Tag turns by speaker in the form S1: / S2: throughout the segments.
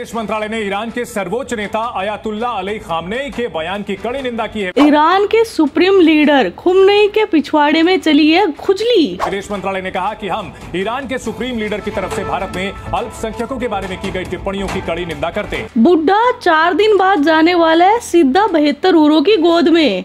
S1: विदेश मंत्रालय ने ईरान के सर्वोच्च नेता अयातुल्ला अली खामनेई के बयान की कड़ी निंदा की है ईरान
S2: के सुप्रीम लीडर खुमनेई के पिछवाड़े में चली है खुजली
S1: विदेश मंत्रालय ने कहा कि हम ईरान के सुप्रीम लीडर की तरफ से भारत में अल्पसंख्यकों के बारे में की गई टिप्पणियों की कड़ी निंदा करते
S2: बुढ़ा चार दिन बाद जाने वाला है सीधा बहत्तर ऊरो की गोद में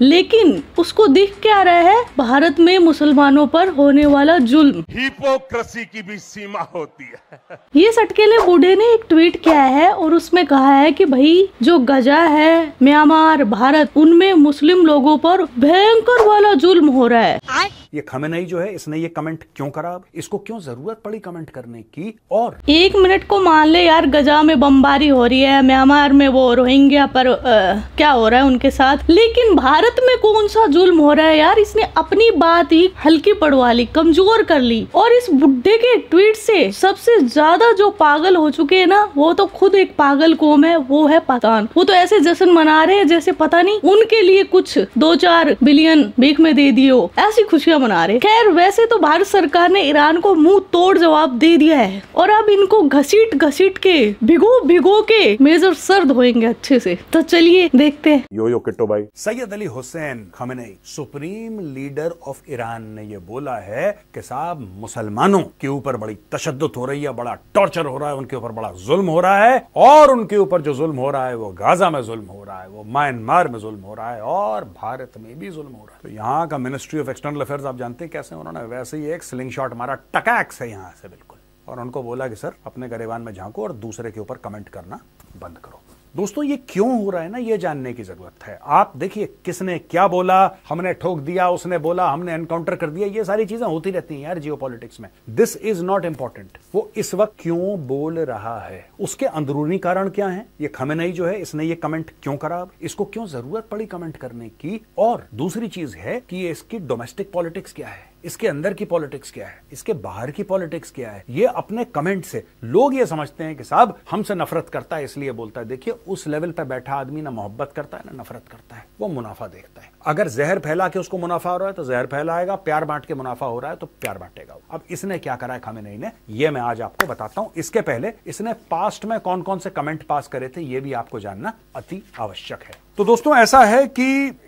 S2: लेकिन उसको दिख क्या रहा है भारत में मुसलमानों पर होने वाला जुल्म हिपोक्रेसी की भी सीमा होती है ये सटकेले बूढ़े ने एक ट्वीट किया है और उसमें कहा है कि भाई जो गजा है म्यांमार भारत उनमें मुस्लिम लोगों पर भयंकर वाला जुल्म हो रहा है
S1: ये खमेनाई जो है इसने ये कमेंट क्यों करा इसको क्यों जरूरत पड़ी कमेंट करने की और
S2: एक मिनट को मान ले यार गजा में बमबारी हो रही है म्यांमार में वो रोहिंग्या पर आ, क्या हो रहा है उनके साथ लेकिन भारत में कौन सा जुल्म हो रहा है यार इसने अपनी बात ही हल्की पड़वा ली कमजोर कर ली और इस बुढ़े के ट्वीट से सबसे ज्यादा जो पागल हो चुके है ना वो तो खुद एक पागल कौम है वो है पाकान वो तो ऐसे जश्न मना रहे हैं जैसे पता नहीं उनके लिए कुछ दो चार बिलियन भीख में दे दियो ऐसी खुशियां मना रहे खैर वैसे तो भारत सरकार ने ईरान को मुंह तोड़ जवाब दे दिया है और अब इनको घसीट घसीट के भिगो भिगो के मेजर सर धोएंगे अच्छे से तो चलिए देखते हैं
S1: यो यो किट्टो भाई Sayyid Ali Hussain Khamenei supreme leader of Iran ने ये बोला है कि साहब मुसलमानों के ऊपर बड़ी तशद हो रही है बड़ा टॉर्चर हो रहा है उनके ऊपर बड़ा जुल्म हो रहा है और उनके ऊपर जो जुल्म हो रहा है वो गाजा में जुल्म हो रहा है वो म्यांमार में जुल्म हो रहा है और भारत में भी जुल्म हो रहा है तो यहाँ का मिनिस्ट्री ऑफ एक्सटर्नल अफेयर आप जानते हैं कैसे उन्होंने वैसे ही एक स्लिंग शॉट मारा टकैक से यहाँ से बिल्कुल और उनको बोला कि सर अपने गरेबान में झांको और दूसरे के ऊपर कमेंट करना बंद करो दोस्तों ये क्यों हो रहा है ना ये जानने की जरूरत है आप देखिए किसने क्या बोला हमने ठोक दिया उसने बोला हमने एनकाउंटर कर दिया ये सारी चीजें होती रहती हैं यार जियो में दिस इज नॉट इंपॉर्टेंट वो इस वक्त क्यों बोल रहा है उसके अंदरूनी कारण क्या है ये खमेनई जो है इसने ये कमेंट क्यों करा इसको क्यों जरूरत पड़ी कमेंट करने की और दूसरी चीज है कि इसकी डोमेस्टिक पॉलिटिक्स क्या है इसके अंदर की पॉलिटिक्स क्या है इसके बाहर की पॉलिटिक्स क्या है ये अपने कमेंट से लोग ये समझते हैं कि साहब हमसे नफरत करता है इसलिए बोलता है देखिए उस लेवल पर बैठा आदमी ना मोहब्बत करता है ना नफरत करता है वो मुनाफा देखता है अगर जहर फैला के उसको मुनाफा हो रहा है तो जहर फैलाएगा प्यार बांट के मुनाफा हो रहा है तो प्यार बांटेगा अब इसने क्या करा है खामे नहीं ने यह मैं आज आपको बताता हूं इसके पहले इसने पास्ट में कौन कौन से कमेंट पास करे थे यह भी आपको जानना अति आवश्यक है तो दोस्तों ऐसा है कि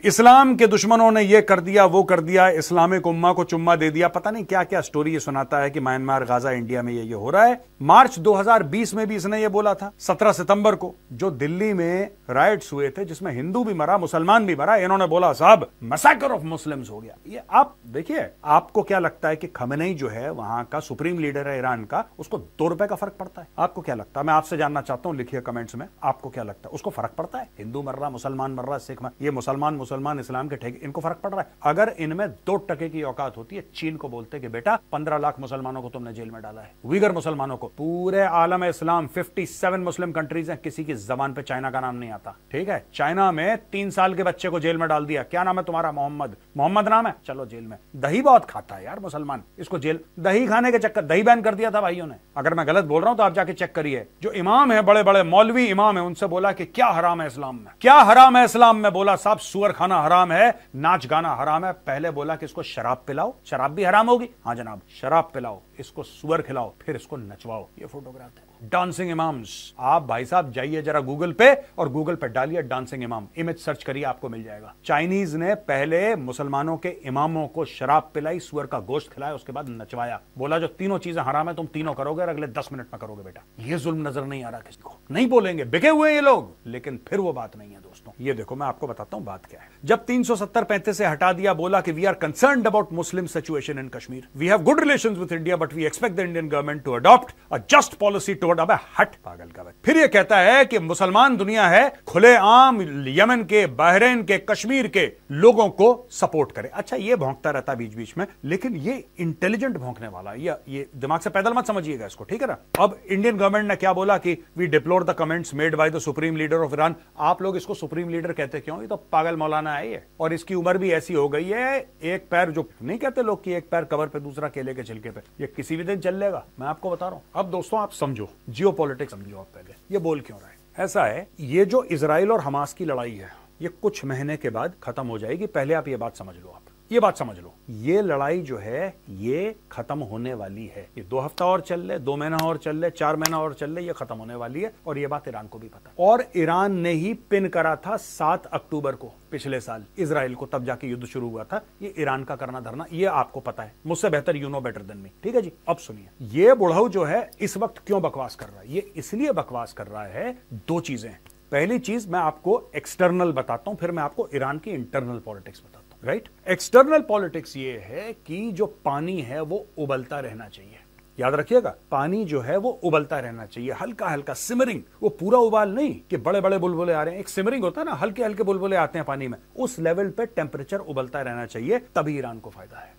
S1: इस्लाम के दुश्मनों ने यह कर दिया वो कर दिया इस्लामिक उम्मा को चुम्मा दे दिया पता नहीं क्या क्या स्टोरी ये सुनाता है कि म्यांमार गाजा इंडिया में ये ये हो रहा है मार्च 2020 में भी इसने ये बोला था 17 सितंबर को जो दिल्ली में राइट्स हुए थे जिसमें हिंदू भी मरा मुसलमान भी मरा इन्होंने बोला साहब मसाकर ऑफ मुस्लिम हो गया ये आप देखिए आपको क्या लगता है कि खमनई जो है वहां का सुप्रीम लीडर है ईरान का उसको दो रुपए का फर्क पड़ता है आपको क्या लगता है मैं आपसे जानना चाहता हूँ लिखिए कमेंट्स में आपको क्या लगता है उसको फर्क पड़ता है हिंदू मर रहा मुसलमान मुसलमान मर रहा है सिख मर ये मुसलमान मुसलमान इस्लाम के ठेके इनको फर्क पड़ रहा है अगर इनमें दो टके की औकात होती है चीन को बोलते कि बेटा पंद्रह लाख मुसलमानों को तुमने जेल में डाला है वीगर मुसलमानों को पूरे आलम इस्लाम फिफ्टी सेवन मुस्लिम कंट्रीज है किसी की जबान पे चाइना का नाम नहीं आता ठीक है चाइना में तीन साल के बच्चे को जेल में डाल दिया क्या नाम है तुम्हारा मोहम्मद मोहम्मद नाम है चलो जेल में दही बहुत खाता है यार मुसलमान इसको जेल दही खाने के चक्कर दही बैन कर दिया था भाइयों ने अगर मैं गलत बोल रहा हूं तो आप जाके चेक करिए जो इमाम है बड़े बड़े मौलवी इमाम है उनसे बोला कि क्या हराम है इस्लाम में क्या हराम था है इस्लाम में बोला साहब सुअर खाना हराम है नाच गाना हराम है पहले बोला कि इसको शराब पिलाओ शराब भी हराम होगी हाँ जनाब शराब पिलाओ इसको सुअर खिलाओ फिर इसको नचवाओ ये फोटोग्राफ है डांसिंग इमाम्स आप भाई साहब जाइए जरा गूगल पे और गूगल पे डालिए डांसिंग इमाम इमेज सर्च करिए आपको मिल जाएगा चाइनीज ने पहले मुसलमानों के इमामों को शराब पिलाई सुअर का गोश्त खिलाया उसके बाद नचवाया बोला जो तीनों चीजें हराम है तुम तीनों करोगे और अगले दस मिनट में करोगे बेटा ये जुल्म नजर नहीं आ रहा किसी को नहीं बोलेंगे बिके हुए ये लोग लेकिन फिर वो बात नहीं है दोस्तों ये देखो मैं आपको बताता हूँ बात क्या है जब तीन सौ सत्तर पैंतीस से हटा दिया बोला कि we are concern about Muslim situation in Kashmir we have good relation with India but we expect the Indian government to adopt a just policy toward अब हट पागल का फिर ये कहता है कि मुसलमान दुनिया है खुले आम यमन के बहरेन के कश्मीर के लोगों को सपोर्ट करे अच्छा ये भोंकता रहता बीच बीच में लेकिन ये इंटेलिजेंट भोंकने वाला या ये दिमाग से पैदल मत समझिएगा इसको ठीक है ना अब इंडियन गवर्नमेंट ने क्या बोला कि we deplore the comments made by the supreme leader of Iran आप लोग इसको सुप्रीम लीडर कहते क्यों ये तो पागल मौलाना है ये और इसकी उम्र भी ऐसी हो गई है एक पैर जो नहीं कहते लोग कि एक पैर कवर पे दूसरा केले के छिलके पे ये किसी भी दिन चल लेगा मैं आपको बता रहा हूं अब दोस्तों आप समझो जियो पॉलिटिक्स समझो आप पहले ये बोल क्यों रहा है ऐसा है ये जो इसराइल और हमास की लड़ाई है ये कुछ महीने के बाद खत्म हो जाएगी पहले आप ये बात समझ लो आप ये बात समझ लो ये लड़ाई जो है ये खत्म होने वाली है ये दो हफ्ता और चल ले दो महीना और चल ले चार महीना और चल ले ये खत्म होने वाली है और ये बात ईरान को भी पता और ईरान ने ही पिन करा था सात अक्टूबर को पिछले साल इसराइल को तब जाके युद्ध शुरू हुआ था ये ईरान का करना धरना ये आपको पता है मुझसे बेहतर you know better than me ठीक है जी अब सुनिए ये बुढ़ाऊ जो है इस वक्त क्यों बकवास कर रहा है ये इसलिए बकवास कर रहा है दो चीजें पहली चीज मैं आपको एक्सटर्नल बताता हूं फिर मैं आपको ईरान की इंटरनल पॉलिटिक्स बताता हूं राइट एक्सटर्नल पॉलिटिक्स ये है कि जो पानी है वो उबलता रहना चाहिए याद रखिएगा पानी जो है वो उबलता रहना चाहिए हल्का हल्का सिमरिंग वो पूरा उबाल नहीं कि बड़े बड़े बुलबुले आ रहे हैं एक सिमरिंग होता है ना हल्के हल्के बुलबुले आते हैं पानी में उस लेवल पे टेम्परेचर उबलता रहना चाहिए तभी ईरान को फायदा है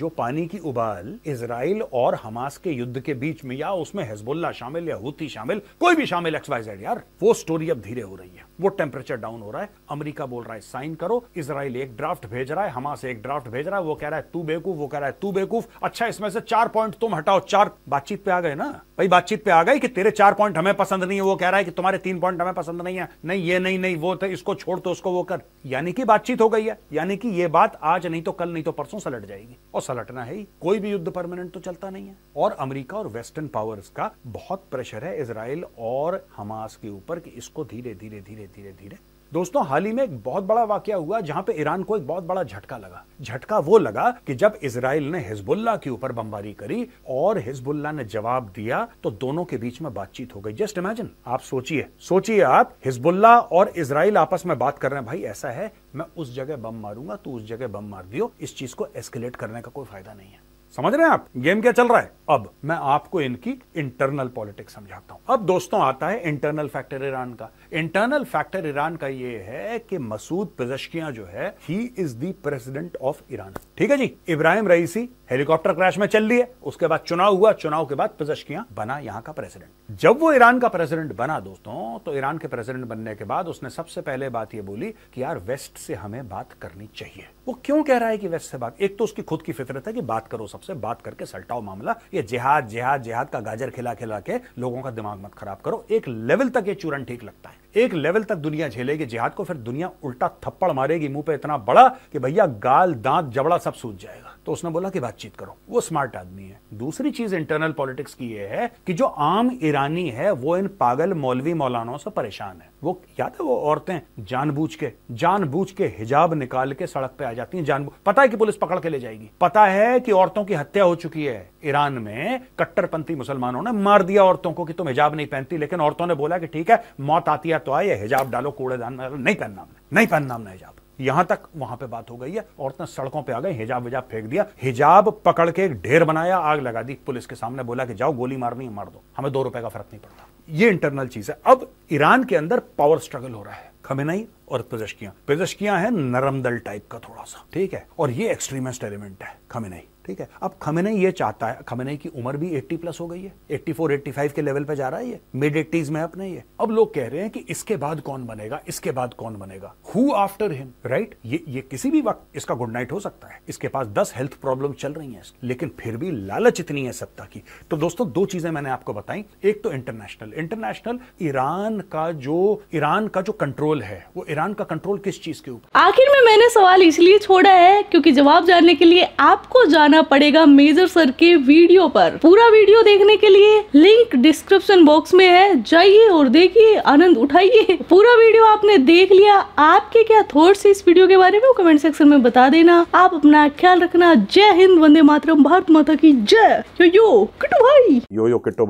S1: जो पानी की उबाल इसराइल और हमास के युद्ध के बीच में या उसमें हिजबुल्ला शामिल या हुती शामिल कोई भी शामिल एक्सवाइजेड यार वो स्टोरी अब धीरे हो रही है वो टेम्परेचर डाउन हो रहा है अमेरिका बोल रहा है साइन करो इसराइल एक ड्राफ्ट भेज रहा है हमास एक ड्राफ्ट भेज रहा है वो कह रहा है तू बेवकूफ वो कह रहा है तू बेवकूफ अच्छा इसमें से चार पॉइंट तुम हटाओ चार बातचीत पे आ गए ना भाई बातचीत पे आ गए कि तेरे चार पॉइंट हमें पसंद नहीं है वो कह रहा है कि तुम्हारे तीन पॉइंट हमें पसंद नहीं है नहीं ये नहीं नहीं वो तो इसको छोड़ तो उसको वो कर यानी कि बातचीत हो गई है यानी कि ये बात आज नहीं तो कल नहीं तो परसों सलट जाएगी और सलटना है ही कोई भी युद्ध परमानेंट तो चलता नहीं है और अमरीका और वेस्टर्न पावर्स का बहुत प्रेशर है इसराइल और हमास के ऊपर कि इसको धीरे धीरे धीरे धीरे धीरे दोस्तों हाल ही में एक बहुत बड़ा वाक्य हुआ जहां पे ईरान को एक बहुत बड़ा झटका लगा झटका वो लगा कि जब इसराइल ने हिजबुल्ला के ऊपर बमबारी करी और हिजबुल्ला ने जवाब दिया तो दोनों के बीच में बातचीत हो गई जस्ट इमेजिन आप सोचिए सोचिए आप हिजबुल्ला और इसराइल आपस में बात कर रहे हैं भाई ऐसा है मैं उस जगह बम मारूंगा तो उस जगह बम मार दियो इस चीज को एस्केलेट करने का कोई फायदा नहीं है समझ रहे हैं आप गेम क्या चल रहा है अब मैं आपको इनकी इंटरनल पॉलिटिक्स समझाता हूं अब दोस्तों आता है इंटरनल फैक्टर ईरान का इंटरनल फैक्टर ईरान का यह है कि मसूद पजशकियां जो है ही is the president of Iran ठीक है जी इब्राहिम रईसी हेलीकॉप्टर क्रैश में चल रही है उसके बाद चुनाव हुआ चुनाव के बाद पजशकियां बना यहां का प्रेसिडेंट जब वो ईरान का प्रेसिडेंट बना दोस्तों तो ईरान के प्रेसिडेंट बनने के बाद उसने सबसे पहले बात यह बोली कि यार वेस्ट से हमें बात करनी चाहिए वो क्यों कह रहा है कि वेस्ट से बात एक तो उसकी खुद की फितरत है कि बात करो सब से बात करके सलटाओ मामला ये जिहाद जिहाद जिहाद का गाजर खिला खिला के लोगों का दिमाग मत खराब करो एक लेवल तक ये चूरन ठीक लगता है एक लेवल तक दुनिया झेलेगी जिहाद को फिर दुनिया उल्टा थप्पड़ मारेगी मुंह पे इतना बड़ा कि भैया गाल दांत जबड़ा सब सूझ जाएगा तो उसने बोला कि बातचीत करो वो स्मार्ट आदमी है दूसरी चीज इंटरनल पॉलिटिक्स की ये है कि जो आम ईरानी है वो इन पागल मौलवी मौलानों से परेशान है वो याद है वो औरतें जानबूझ के जानबूझ के हिजाब निकाल के सड़क पे आ जाती हैं जानबूझ पता है कि पुलिस पकड़ के ले जाएगी पता है कि औरतों की हत्या हो चुकी है ईरान में कट्टरपंथी मुसलमानों ने मार दिया औरतों को कि तुम हिजाब नहीं पहनती लेकिन औरतों ने बोला कि ठीक है मौत आती है तो आए हिजाब डालो कूड़ेदान में नहीं पहनना नहीं पहनना हमने हिजाब यहां तक वहां पे बात हो गई है औरतें सड़कों पे आ गई हिजाब विजाब फेंक दिया हिजाब पकड़ के एक ढेर बनाया आग लगा दी पुलिस के सामने बोला कि जाओ गोली मारनी है मार दो हमें दो रुपए का फर्क नहीं पड़ता ये इंटरनल चीज है अब ईरान के अंदर पावर स्ट्रगल हो रहा है खमेनाई और पेजशकियां पेजशकियां है नरम दल टाइप का थोड़ा सा ठीक है और ये एक्सट्रीमिस्ट एलिमेंट है खमेनाई ठीक है अब खमेने ये चाहता है खमेने की उम्र भी 80 प्लस हो गई है 84 85 के लेवल पे जा रहा है ये मिड एट्टीज में अपने ये अब लोग कह रहे हैं कि इसके बाद कौन बनेगा इसके बाद कौन बनेगा हु आफ्टर हिम राइट ये ये किसी भी वक्त इसका गुड नाइट हो सकता है इसके पास 10 हेल्थ प्रॉब्लम चल रही है लेकिन फिर भी लालच इतनी है सत्ता की तो दोस्तों दो चीजें मैंने आपको बताई एक तो इंटरनेशनल इंटरनेशनल ईरान का जो ईरान का जो कंट्रोल है वो ईरान का कंट्रोल किस चीज के ऊपर
S2: आखिर में मैंने सवाल इसलिए छोड़ा है क्योंकि जवाब जानने के लिए आपको जान जाना पड़ेगा मेजर सर के वीडियो पर पूरा वीडियो देखने के लिए लिंक डिस्क्रिप्शन बॉक्स में है जाइए और देखिए आनंद उठाइए पूरा वीडियो आपने देख लिया आपके क्या थॉट्स इस वीडियो के बारे में वो कमेंट सेक्शन में बता देना आप अपना ख्याल रखना जय हिंद वंदे मातरम भारत माता की जय यो यो किटो भाई
S1: यो यो किटो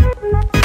S1: भाई